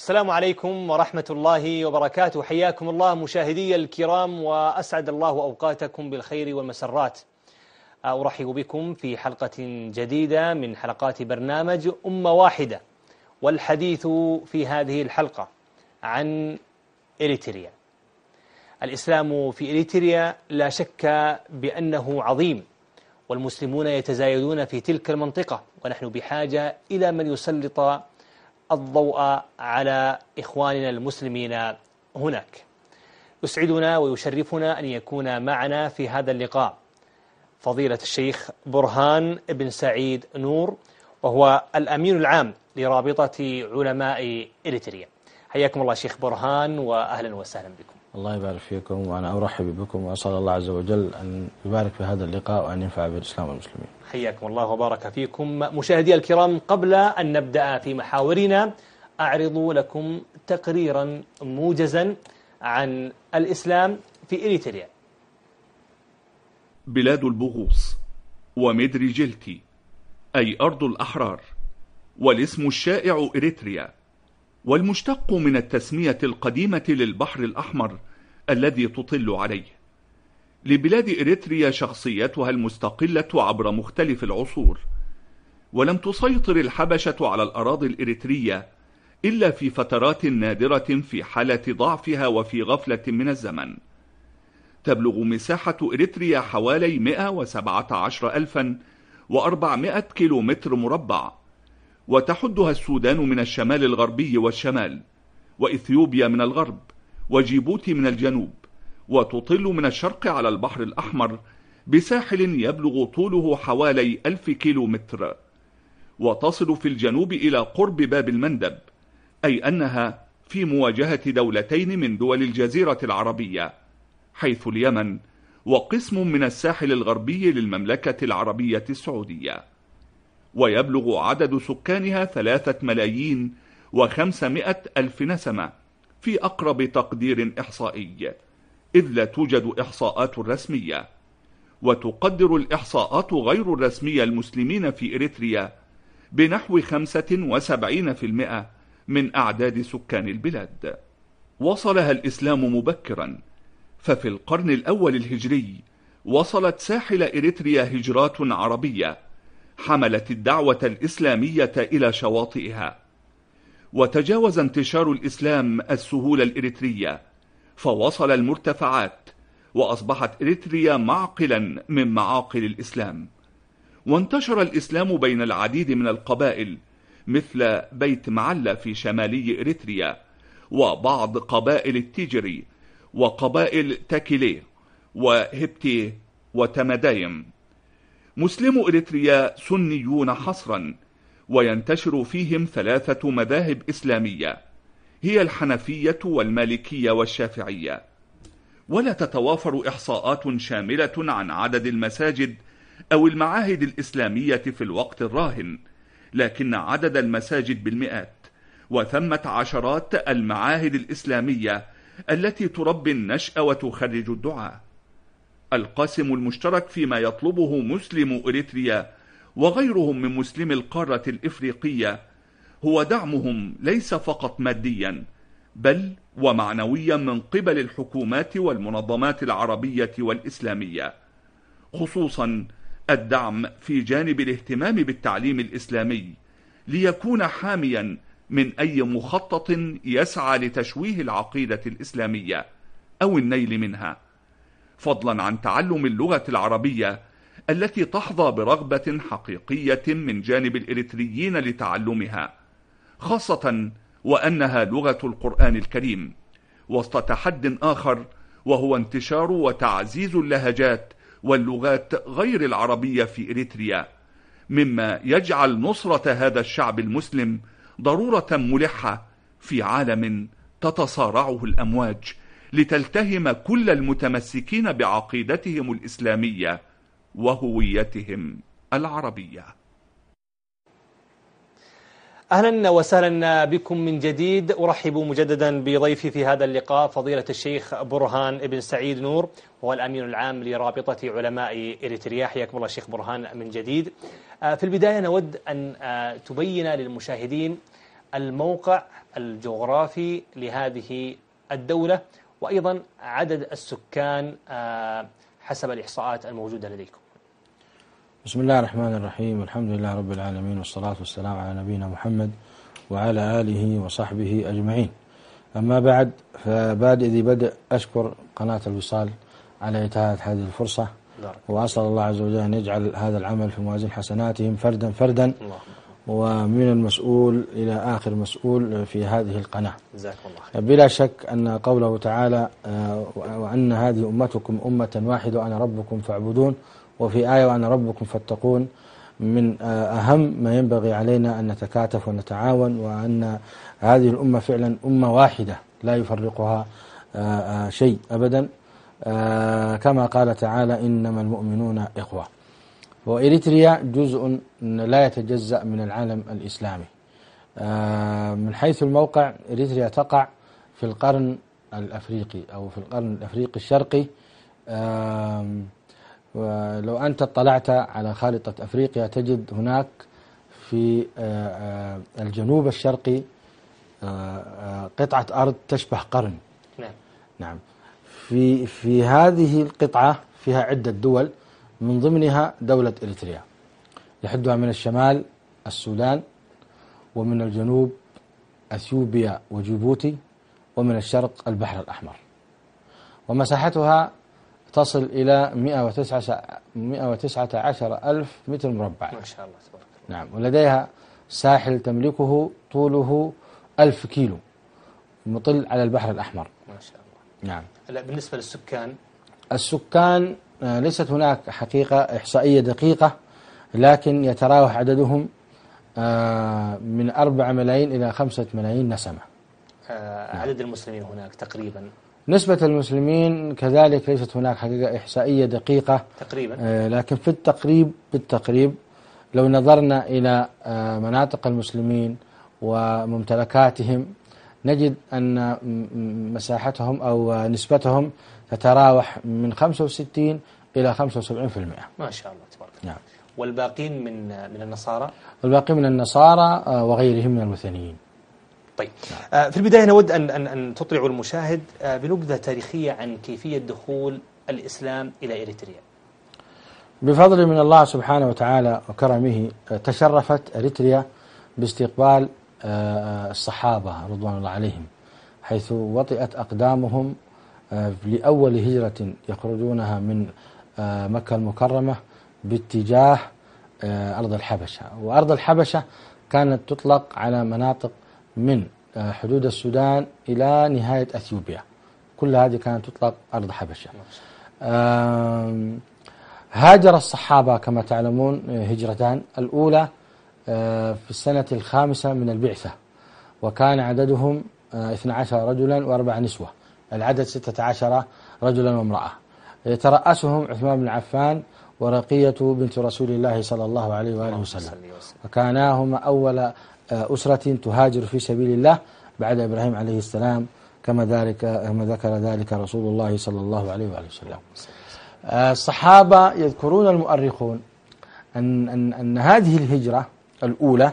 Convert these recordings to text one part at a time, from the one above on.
السلام عليكم ورحمة الله وبركاته حياكم الله مشاهدي الكرام وأسعد الله أوقاتكم بالخير والمسرات أرحب بكم في حلقة جديدة من حلقات برنامج أمة واحدة والحديث في هذه الحلقة عن إريتريا الإسلام في إريتريا لا شك بأنه عظيم والمسلمون يتزايدون في تلك المنطقة ونحن بحاجة إلى من يسلط الضوء على إخواننا المسلمين هناك يسعدنا ويشرفنا أن يكون معنا في هذا اللقاء فضيلة الشيخ برهان بن سعيد نور وهو الأمين العام لرابطة علماء إريتريا حياكم الله شيخ برهان وأهلا وسهلا بكم الله يبارك فيكم وأنا أرحب بكم وأسأل الله عز وجل أن يبارك في هذا اللقاء وأن ينفع بالإسلام والمسلمين حياكم الله وبارك فيكم مشاهدي الكرام قبل أن نبدأ في محاورنا أعرض لكم تقريرا موجزا عن الإسلام في إريتريا بلاد البغوص ومدري جلتي أي أرض الأحرار والاسم الشائع إريتريا والمشتق من التسمية القديمة للبحر الأحمر الذي تطل عليه لبلاد إريتريا شخصيتها المستقلة عبر مختلف العصور ولم تسيطر الحبشة على الأراضي الإريترية إلا في فترات نادرة في حالة ضعفها وفي غفلة من الزمن تبلغ مساحة إريتريا حوالي 117 ألفا وأربعمائة كيلومتر مربع وتحدها السودان من الشمال الغربي والشمال وإثيوبيا من الغرب وجيبوتي من الجنوب وتطل من الشرق على البحر الأحمر بساحل يبلغ طوله حوالي ألف كيلو متر وتصل في الجنوب إلى قرب باب المندب أي أنها في مواجهة دولتين من دول الجزيرة العربية حيث اليمن وقسم من الساحل الغربي للمملكة العربية السعودية ويبلغ عدد سكانها ثلاثة ملايين وخمسمائة ألف نسمة في أقرب تقدير إحصائي إذ لا توجد إحصاءات رسمية وتقدر الإحصاءات غير الرسمية المسلمين في إريتريا بنحو 75% من أعداد سكان البلاد وصلها الإسلام مبكرا ففي القرن الأول الهجري وصلت ساحل إريتريا هجرات عربية حملت الدعوة الإسلامية إلى شواطئها وتجاوز انتشار الإسلام السهول الإريترية فوصل المرتفعات وأصبحت إريتريا معقلا من معاقل الإسلام وانتشر الإسلام بين العديد من القبائل مثل بيت معلة في شمالي إريتريا وبعض قبائل التيجري وقبائل تاكيليه وهبتي وتمدايم مسلم إريتريا سنيون حصرا وينتشر فيهم ثلاثة مذاهب إسلامية هي الحنفية والمالكية والشافعية ولا تتوافر إحصاءات شاملة عن عدد المساجد أو المعاهد الإسلامية في الوقت الراهن لكن عدد المساجد بالمئات وثمة عشرات المعاهد الإسلامية التي تربي النشأ وتخرج الدعاء القاسم المشترك فيما يطلبه مسلم إريتريا وغيرهم من مسلمي القارة الإفريقية هو دعمهم ليس فقط ماديا بل ومعنويا من قبل الحكومات والمنظمات العربية والإسلامية خصوصا الدعم في جانب الاهتمام بالتعليم الإسلامي ليكون حاميا من أي مخطط يسعى لتشويه العقيدة الإسلامية أو النيل منها فضلا عن تعلم اللغة العربية التي تحظى برغبة حقيقية من جانب الإريتريين لتعلمها خاصة وأنها لغة القرآن الكريم وسط تحد آخر وهو انتشار وتعزيز اللهجات واللغات غير العربية في إريتريا مما يجعل نصرة هذا الشعب المسلم ضرورة ملحة في عالم تتصارعه الأمواج لتلتهم كل المتمسكين بعقيدتهم الإسلامية وهويتهم العربية أهلا وسهلا بكم من جديد أرحب مجددا بضيفي في هذا اللقاء فضيلة الشيخ برهان بن سعيد نور هو الأمين العام لرابطة علماء إريتريا حياكم الله الشيخ برهان من جديد آه، في البداية نود أن آه، تبين للمشاهدين الموقع الجغرافي لهذه الدولة وأيضا عدد السكان آه، حسب الإحصاءات الموجودة لديكم بسم الله الرحمن الرحيم الحمد لله رب العالمين والصلاة والسلام على نبينا محمد وعلى آله وصحبه أجمعين أما بعد فبادئ ذي بدء أشكر قناة الوصال على إتاحة هذه الفرصة نعم. وأسأل الله عز وجل أن يجعل هذا العمل في موازين حسناتهم فردا فردا الله. ومن المسؤول إلى آخر مسؤول في هذه القناة الله بلا شك أن قوله تعالى آه، وأن هذه أمتكم أمة واحدة وأنا ربكم فاعبدون وفي آية وأنا ربكم فاتقون من آه، أهم ما ينبغي علينا أن نتكاتف ونتعاون وأن هذه الأمة فعلا أمة واحدة لا يفرقها آه، شيء أبدا كما قال تعالى إنما المؤمنون إخوة وإريتريا جزء لا يتجزأ من العالم الإسلامي آه، من حيث الموقع إريتريا تقع في القرن الأفريقي أو في القرن الأفريقي الشرقي لو أنت اطلعت على خارطة أفريقيا تجد هناك في آه، آه، الجنوب الشرقي قطعة أرض تشبه قرن نعم نعم في في هذه القطعة فيها عدة دول من ضمنها دولة إريتريا يحدها من الشمال السودان ومن الجنوب أثيوبيا وجيبوتي ومن الشرق البحر الأحمر ومساحتها تصل إلى 119 ألف متر مربع ما شاء الله تبارك الله نعم ولديها ساحل تملكه طوله ألف كيلو مطل على البحر الأحمر ما شاء الله نعم بالنسبة للسكان السكان آه، ليست هناك حقيقة إحصائية دقيقة لكن يتراوح عددهم آه، من 4 ملايين إلى 5 ملايين نسمة آه، عدد المسلمين هناك تقريبا نسبة المسلمين كذلك ليست هناك حقيقة إحصائية دقيقة تقريبا لكن في التقريب بالتقريب لو نظرنا إلى مناطق المسلمين وممتلكاتهم نجد أن مساحتهم أو نسبتهم تتراوح من 65 إلى 75% ما شاء الله تبارك الله نعم والباقين من من النصارى؟ الباقين من النصارى آه، وغيرهم من المثنيين طيب نعم. آه، في البداية نود أن أن أن تطلعوا المشاهد آه، بنبذة تاريخية عن كيفية دخول الإسلام إلى إريتريا بفضل من الله سبحانه وتعالى وكرمه تشرفت أريتريا باستقبال الصحابة رضوان الله عليهم حيث وطئت أقدامهم لأول هجرة يخرجونها من آه، مكة المكرمة باتجاه آه، أرض الحبشة وأرض الحبشة كانت تطلق على مناطق من آه، حدود السودان إلى نهاية أثيوبيا كل هذه كانت تطلق أرض حبشة هاجر الصحابة كما تعلمون هجرتان الأولى في السنة الخامسة من البعثة وكان عددهم 12 رجلا وأربع نسوة العدد 16 رجلا وامرأة يترأسهم عثمان بن عفان ورقية بنت رسول الله صلى الله عليه وآله وسلم وكانا هما أول آه، أسرة تهاجر في سبيل الله بعد إبراهيم عليه السلام كما ذلك كما ذكر ذلك رسول الله صلى الله عليه وآله وسلم الصحابة يذكرون المؤرخون أن, أن, أن هذه الهجرة الأولى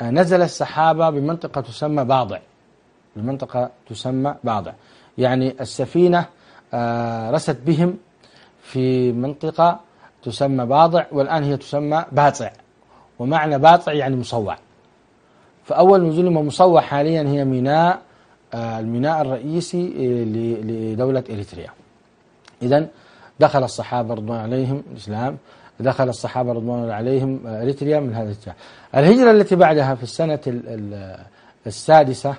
آه، نزل الصحابة بمنطقة تسمى باضع بمنطقة تسمى باضع يعني السفينة آه، رست بهم في منطقة تسمى باضع والآن هي تسمى باطع ومعنى باطع يعني مصوع فأول نزول مصوع حاليا هي ميناء آه، الميناء الرئيسي آه، لدولة إريتريا إذا دخل الصحابة رضوان عليهم الإسلام دخل الصحابة رضوان الله عليهم إريتريا من هذا الاتجاه الهجرة التي بعدها في السنة السادسة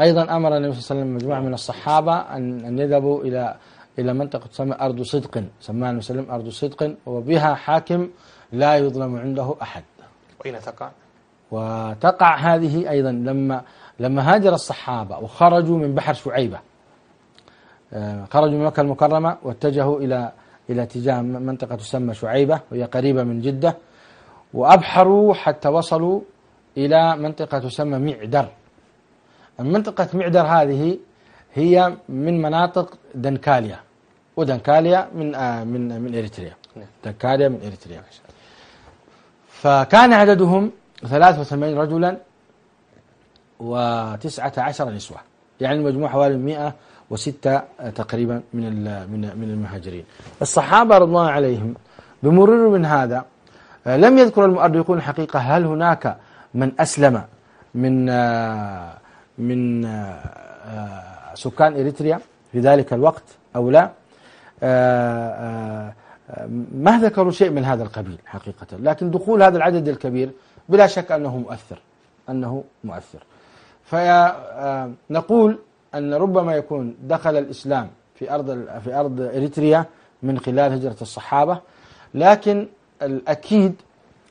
أيضا أمر النبي صلى الله عليه وسلم مجموعة من الصحابة أن أن يذهبوا إلى إلى منطقة تسمى أرض صدق سماها النبي صلى الله عليه وسلم أرض صدق وبها حاكم لا يظلم عنده أحد وأين تقع؟ وتقع هذه أيضا لما لما هاجر الصحابة وخرجوا من بحر شعيبة آه، خرجوا من مكة المكرمة واتجهوا إلى إلى اتجاه منطقة تسمى شعيبة وهي قريبة من جدة وأبحروا حتى وصلوا إلى منطقة تسمى معدر منطقة معدر هذه هي من مناطق دنكاليا ودنكاليا من آه من آه، من اريتريا نعم. دنكاليا من اريتريا فكان عددهم 83 رجلا و19 نسوة يعني المجموع حوالي 106 آه، تقريبا من من من المهاجرين الصحابة رضوان الله عليهم بمرور من هذا آه، لم يذكر المؤرخون الحقيقة هل هناك من أسلم من آه من آه، آه، سكان إريتريا في ذلك الوقت أو لا آه، ما ذكروا شيء من هذا القبيل حقيقة لكن دخول هذا العدد الكبير بلا شك أنه مؤثر أنه مؤثر فنقول أن ربما يكون دخل الإسلام في أرض في أرض إريتريا من خلال هجرة الصحابة لكن الأكيد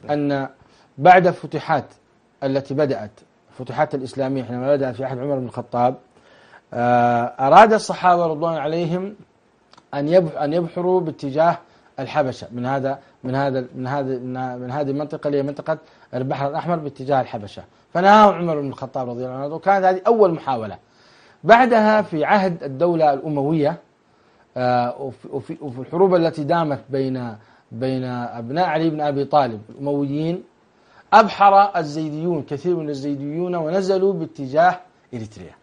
أن بعد الفتوحات التي بدأت الفتوحات الإسلامية حينما بدأت في عهد عمر بن الخطاب آه، أراد الصحابة رضوان عليهم أن أن يبحروا باتجاه الحبشة من هذا من هذا من هذه من هذه المنطقة اللي هي منطقة البحر الأحمر باتجاه الحبشة فنهاهم عمر بن الخطاب رضي الله عنه وكانت هذه أول محاولة بعدها في عهد الدولة الأموية آه، وفي الحروب التي دامت بين بين أبناء علي بن أبي طالب الأمويين أبحر الزيديون كثير من الزيديون ونزلوا باتجاه إريتريا